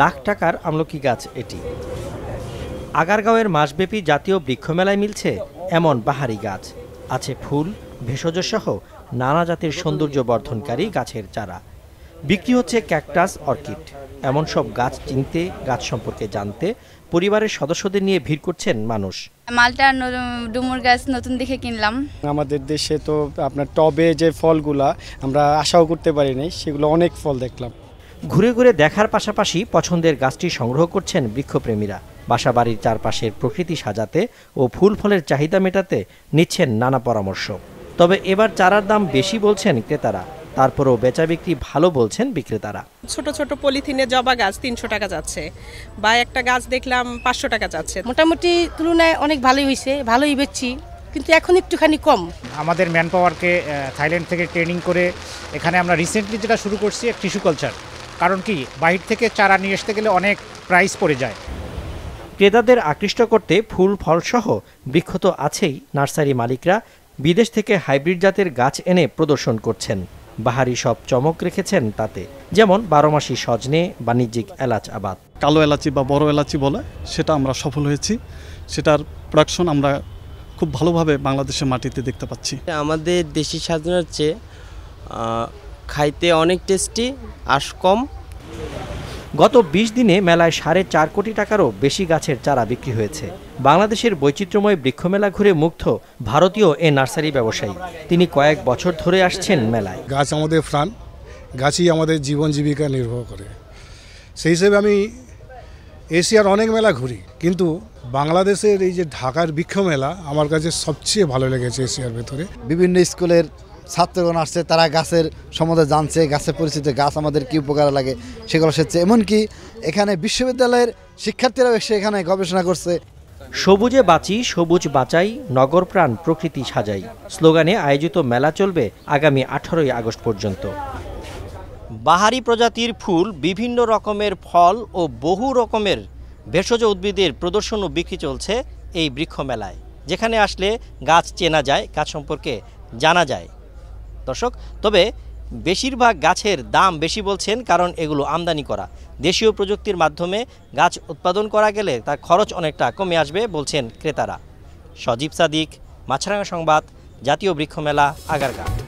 লাখ টাকার আমলকি গাছ এটি আগারগাঁওয়ের মাসব্যাপী জাতীয় বৃক্ষমেলায় মিলছে এমন বাহারি গাছ আছে ফুল ভেষজ সহ নানা জাতির সৌন্দর্য বর্ধনকারী গাছের চারা বিক্রি হচ্ছে ক্যাকটাস অর্কিড এমন সব গাছ চিনতে গাছ সম্পর্কে জানতে পরিবারের সদস্যদের নিয়ে ভিড় করছেন মানুষ মালটা ডুমুর গাছ নতুন দেখে কিনলাম আমাদের দেশে তো আপনার টবে যে ফলগুলা আমরা আশাও করতে পারিনি সেগুলো অনেক ফল দেখলাম ঘুরে ঘুরে দেখার পাশাপাশি পছন্দের গাছটি সংগ্রহ করছেন বৃক্ষপ্রেমীরা বাসাবাড়ির চারপাশের প্রকৃতি সাজাতে ও ফুল ফলের চাহিদা মেটাতে নিচ্ছেন নানা পরামর্শ তবে এবার চারার দাম বেশি বলছেন ক্রেতারা তারপরও বেচা বিক্রি ভালো বলছেন বিক্রেতারা ছোট ছোট পলিথিনে জবা গাছ তিনশো টাকা যাচ্ছে বা একটা গাছ দেখলাম পাঁচশো টাকা যাচ্ছে মোটামুটি তুলনায় অনেক ভালোই হয়েছে ভালোই বেচছি কিন্তু এখন একটুখানি কম আমাদের ম্যান পাওয়ারকে থাইল্যান্ড থেকে ট্রেনিং করে এখানে আমরা রিসেন্টলি যেটা শুরু করছি টিস্যু কালচার কারণ কি বাহির থেকে চারা নিয়ে আসতে গেলে অনেক প্রাইস পড়ে যায় ক্রেতাদের আকৃষ্ট করতে ফুল ফলসহ সহ বিক্ষত আছেই নার্সারি মালিকরা বিদেশ থেকে হাইব্রিড জাতের গাছ এনে প্রদর্শন করছেন বাহারি সব চমক রেখেছেন তাতে যেমন বারোমাসি সজনে বাণিজ্যিক এলাচ আবাদ কালো এলাচি বা বড় এলাচি বলে সেটা আমরা সফল হয়েছি সেটার প্রোডাকশন আমরা খুব ভালোভাবে বাংলাদেশের মাটিতে দেখতে পাচ্ছি আমাদের দেশি সাজনার চেয়ে খাইতে অনেক টেস্টি আশ কম গত ২০ দিনে মেলায় সাড়ে চার কোটি টাকারও বেশি গাছের চারা বিক্রি হয়েছে বাংলাদেশের বৈচিত্র্যময় বৃক্ষমেলা ঘুরে মুগ্ধ ভারতীয় এ নার্সারি ব্যবসায়ী তিনি কয়েক বছর ধরে আসছেন মেলায় গাছ আমাদের প্রাণ গাছই আমাদের জীবন জীবিকা নির্ভর করে সেই হিসেবে আমি এশিয়ার অনেক মেলা ঘুরি কিন্তু বাংলাদেশের এই যে ঢাকার বৃক্ষ মেলা আমার কাছে সবচেয়ে ভালো লেগেছে এশিয়ার ভেতরে বিভিন্ন স্কুলের ছাত্রগণ আসছে তারা গাছের সম্বন্ধে জানছে গাছের পরিচিত গাছ আমাদের কী উপকারে লাগে সেগুলো সেচ্ছে এমনকি এখানে বিশ্ববিদ্যালয়ের শিক্ষার্থীরাও এসে এখানে গবেষণা করছে সবুজে বাঁচি সবুজ বাঁচাই নগর প্রাণ প্রকৃতি সাজাই স্লোগানে আয়োজিত মেলা চলবে আগামী আঠারোই আগস্ট পর্যন্ত বাহারি প্রজাতির ফুল বিভিন্ন রকমের ফল ও বহু রকমের ভেষজ উদ্ভিদের প্রদর্শন ও বিক্রি চলছে এই বৃক্ষ মেলায় যেখানে আসলে গাছ চেনা যায় গাছ সম্পর্কে জানা যায় দর্শক তবে বেশিরভাগ গাছের দাম বেশি বলছেন কারণ এগুলো আমদানি করা দেশীয় প্রযুক্তির মাধ্যমে গাছ উৎপাদন করা গেলে তার খরচ অনেকটা কমে আসবে বলছেন ক্রেতারা সজীব সাদিক মাছরাঙা সংবাদ জাতীয় বৃক্ষমেলা আগারগাঁ